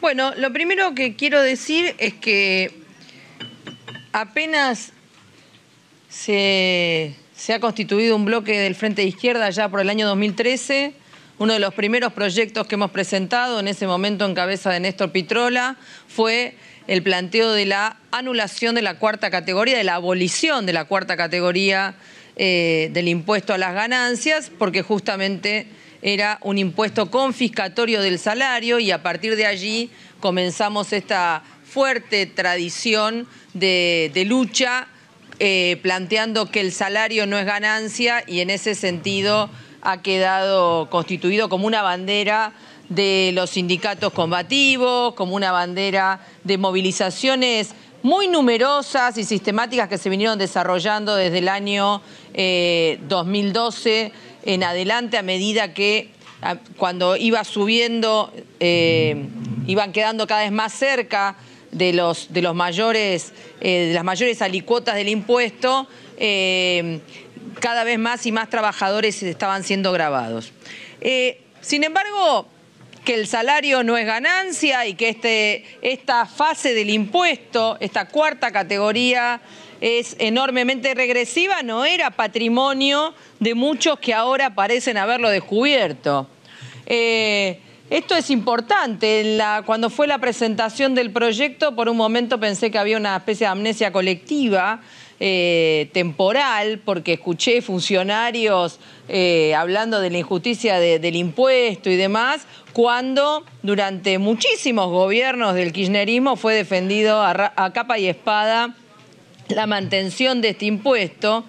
Bueno, lo primero que quiero decir es que apenas se, ha constituido un bloque del Frente de Izquierda ya por el año 2013, uno de los primeros proyectos que hemos presentado en ese momento en cabeza de Néstor Pitrola fue el planteo de la anulación de la cuarta categoría, de la abolición de la cuarta categoría eh, del impuesto a las ganancias, porque justamente era un impuesto confiscatorio del salario y a partir de allí comenzamos esta fuerte tradición de, lucha eh, planteando que el salario no es ganancia y en ese sentido ha quedado constituido como una bandera de los sindicatos combativos, como una bandera de movilizaciones muy numerosas y sistemáticas que se vinieron desarrollando desde el año 2012 eh, en adelante a medida que cuando iba subiendo, eh, iban quedando cada vez más cerca de, los, de, los mayores, eh, de las mayores alicuotas del impuesto, eh, cada vez más y más trabajadores estaban siendo grabados. sin embargo, que el salario no es ganancia y que este, esta fase del impuesto, esta cuarta categoría, es enormemente regresiva, no era patrimonio de muchos que ahora parecen haberlo descubierto. Eh, esto es importante. cuando fue la presentación del proyecto, por un momento pensé que había una especie de amnesia colectiva eh, temporal, porque escuché funcionarios eh, hablando de la injusticia del impuesto y demás, cuando durante muchísimos gobiernos del kirchnerismo fue defendido a, capa y espada la mantención de este impuesto.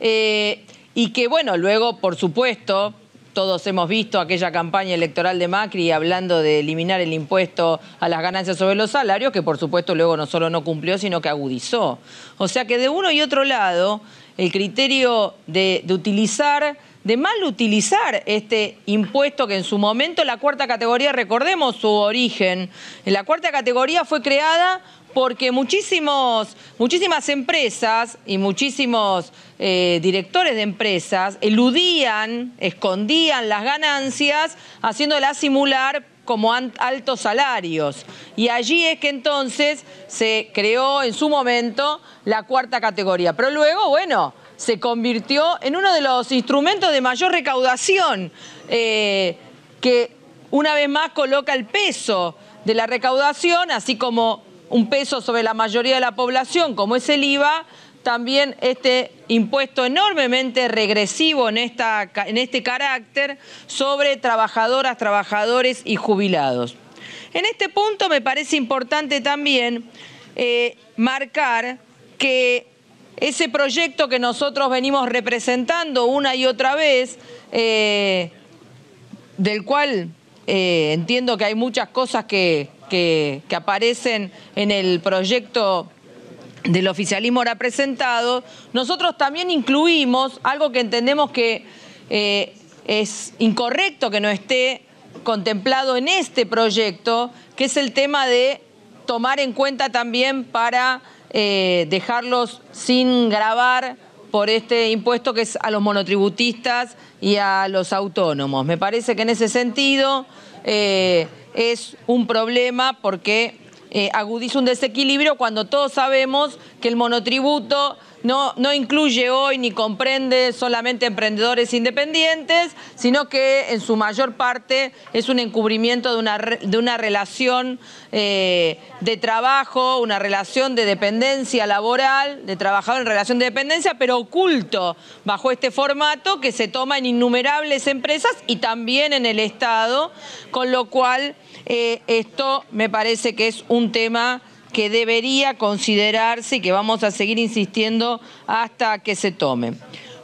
Eh, y que bueno, luego, por supuesto, todos hemos visto aquella campaña electoral de Macri hablando de eliminar el impuesto a las ganancias sobre los salarios, que por supuesto luego no solo no cumplió, sino que agudizó. O sea que de uno y otro lado, el criterio de, utilizar de mal utilizar este impuesto que en su momento la cuarta categoría, recordemos su origen, la cuarta categoría fue creada porque muchísimos, muchísimas empresas y muchísimos eh, directores de empresas eludían, escondían las ganancias haciéndolas simular como altos salarios. Y allí es que entonces se creó en su momento la cuarta categoría. Pero luego, bueno, se convirtió en uno de los instrumentos de mayor recaudación, eh, que una vez más coloca el peso de la recaudación, así como un peso sobre la mayoría de la población, como es el IVA, también este impuesto enormemente regresivo en, esta, en este carácter sobre trabajadoras, trabajadores y jubilados. En este punto me parece importante también eh, marcar que ese proyecto que nosotros venimos representando una y otra vez, eh, del cual eh, entiendo que hay muchas cosas que, aparecen en el proyecto del oficialismo ahora presentado, nosotros también incluimos algo que entendemos que eh, es incorrecto que no esté contemplado en este proyecto, que es el tema de tomar en cuenta también para eh, dejarlos sin grabar por este impuesto que es a los monotributistas y a los autónomos. Me parece que en ese sentido eh, es un problema porque eh, agudiza un desequilibrio cuando todos sabemos que el monotributo no, incluye hoy ni comprende solamente emprendedores independientes, sino que en su mayor parte es un encubrimiento de una, de una relación eh, de trabajo, una relación de dependencia laboral, de trabajador en relación de dependencia, pero oculto bajo este formato que se toma en innumerables empresas y también en el Estado, con lo cual eh, esto me parece que es un tema que debería considerarse y que vamos a seguir insistiendo hasta que se tome.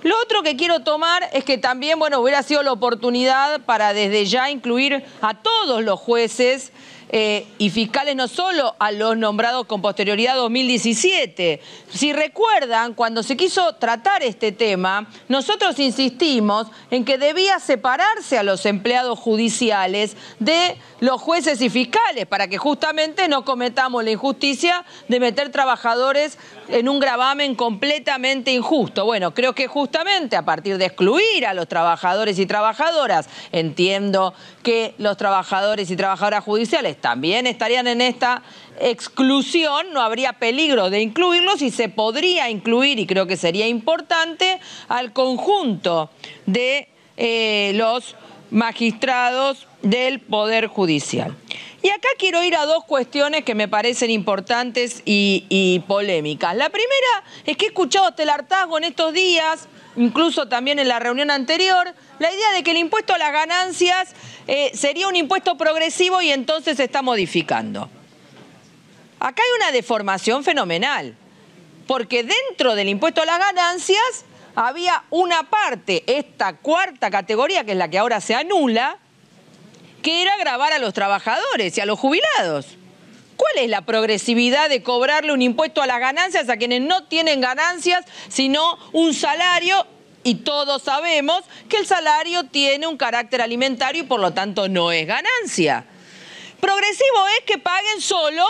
Lo otro que quiero tomar es que también, bueno, hubiera sido la oportunidad para desde ya incluir a todos los jueces eh, y fiscales no solo a los nombrados con posterioridad 2017. Si recuerdan, cuando se quiso tratar este tema, nosotros insistimos en que debía separarse a los empleados judiciales de los jueces y fiscales para que justamente no cometamos la injusticia de meter trabajadores en un gravamen completamente injusto. Bueno, creo que justamente a partir de excluir a los trabajadores y trabajadoras, entiendo que los trabajadores y trabajadoras judiciales también estarían en esta exclusión, no habría peligro de incluirlos y se podría incluir, y creo que sería importante, al conjunto de eh, los magistrados del Poder Judicial. Y acá quiero ir a dos cuestiones que me parecen importantes y, y, polémicas. La primera es que he escuchado hasta en estos días, incluso también en la reunión anterior, la idea de que el impuesto a las ganancias eh, sería un impuesto progresivo y entonces se está modificando. Acá hay una deformación fenomenal, porque dentro del impuesto a las ganancias había una parte, esta cuarta categoría, que es la que ahora se anula, que era grabar a los trabajadores y a los jubilados. ¿Cuál es la progresividad de cobrarle un impuesto a las ganancias a quienes no tienen ganancias, sino un salario y todos sabemos que el salario tiene un carácter alimentario y por lo tanto no es ganancia. Progresivo es que paguen solo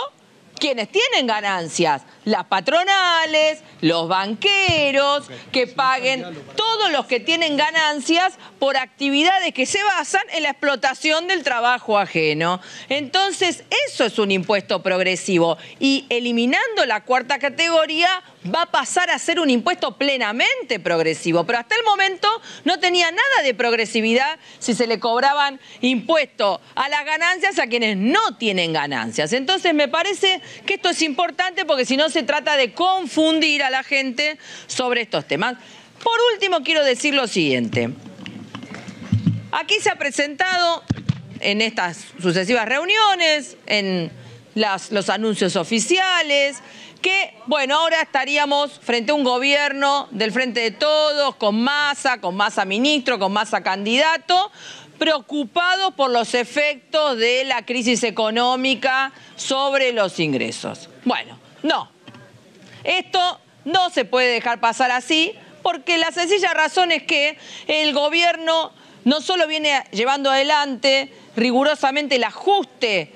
quienes tienen ganancias, las patronales, los banqueros, que paguen todos los que tienen ganancias por actividades que se basan en la explotación del trabajo ajeno. Entonces, eso es un impuesto progresivo y eliminando la cuarta categoría va a pasar a ser un impuesto plenamente progresivo, pero hasta el momento no tenía nada de progresividad si se le cobraban impuestos a las ganancias a quienes no tienen ganancias. Entonces me parece que esto es importante porque si no se trata de confundir a la gente sobre estos temas. Por último quiero decir lo siguiente. Aquí se ha presentado en estas sucesivas reuniones, en los anuncios oficiales, que bueno, ahora estaríamos frente a un gobierno del frente de todos, con masa, con masa ministro, con masa candidato, preocupado por los efectos de la crisis económica sobre los ingresos. Bueno, no. Esto no se puede dejar pasar así, porque la sencilla razón es que el gobierno no solo viene llevando adelante rigurosamente el ajuste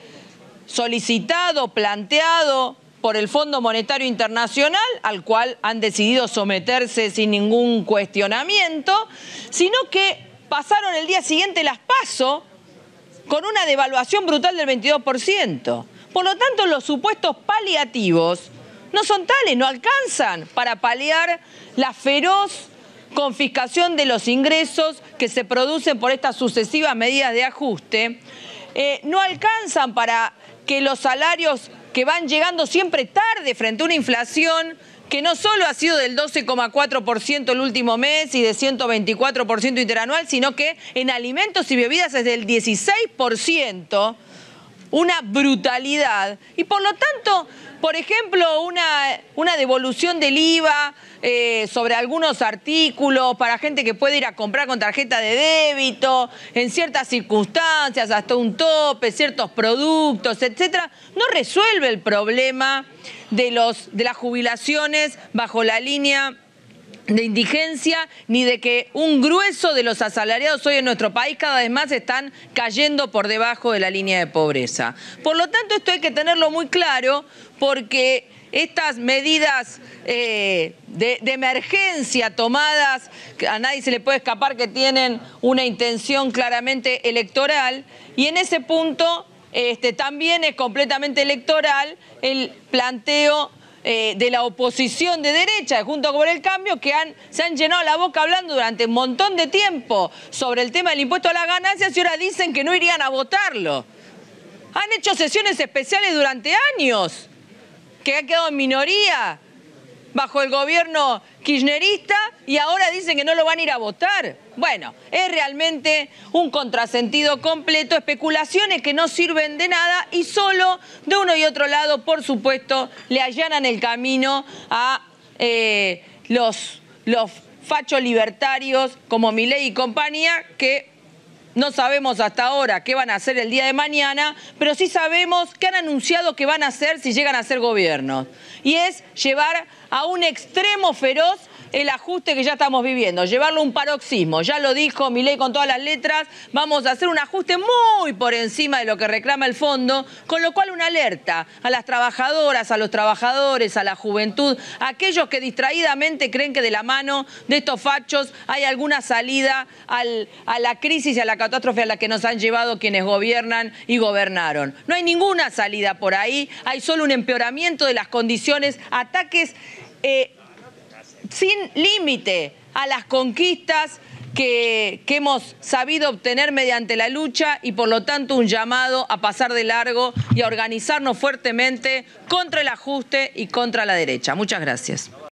solicitado, planteado por el Fondo Monetario Internacional, al cual han decidido someterse sin ningún cuestionamiento, sino que pasaron el día siguiente las PASO con una devaluación brutal del 22%. Por lo tanto, los supuestos paliativos no son tales, no alcanzan para paliar la feroz confiscación de los ingresos que se producen por estas sucesivas medidas de ajuste, eh, no alcanzan para que los salarios que van llegando siempre tarde frente a una inflación que no solo ha sido del 12,4% el último mes y de 124% interanual, sino que en alimentos y bebidas es del 16% una brutalidad. Y por lo tanto, por ejemplo, una, devolución del IVA eh, sobre algunos artículos para gente que puede ir a comprar con tarjeta de débito, en ciertas circunstancias, hasta un tope, ciertos productos, etcétera, no resuelve el problema de, los, de las jubilaciones bajo la línea de indigencia ni de que un grueso de los asalariados hoy en nuestro país cada vez más están cayendo por debajo de la línea de pobreza. Por lo tanto, esto hay que tenerlo muy claro porque estas medidas eh, de, de, emergencia tomadas, a nadie se le puede escapar que tienen una intención claramente electoral, y en ese punto este, también es completamente electoral el planteo eh, de la oposición de derecha, junto con el cambio, que se han llenado la boca hablando durante un montón de tiempo sobre el tema del impuesto a las ganancias y ahora dicen que no irían a votarlo. Han hecho sesiones especiales durante años, que ha quedado en minoría, bajo el gobierno kirchnerista y ahora dicen que no lo van a ir a votar. Bueno, es realmente un contrasentido completo, especulaciones que no sirven de nada y solo de uno y otro lado, por supuesto, le allanan el camino a eh, los, los fachos libertarios como Milei y compañía que no sabemos hasta ahora qué van a hacer el día de mañana, pero sí sabemos qué han anunciado que van a hacer si llegan a ser gobiernos. Y es llevar a un extremo feroz el ajuste que ya estamos viviendo, llevarlo a un paroxismo. Ya lo dijo Milei con todas las letras, vamos a hacer un ajuste muy por encima de lo que reclama el fondo, con lo cual una alerta a las trabajadoras, a los trabajadores, a la juventud, a aquellos que distraídamente creen que de la mano de estos fachos hay alguna salida a la crisis y a la catástrofe a la que nos han llevado quienes gobiernan y gobernaron. No hay ninguna salida por ahí, hay solo un empeoramiento de las condiciones, ataques eh, sin límite a las conquistas que, hemos sabido obtener mediante la lucha y por lo tanto un llamado a pasar de largo y a organizarnos fuertemente contra el ajuste y contra la derecha. Muchas gracias.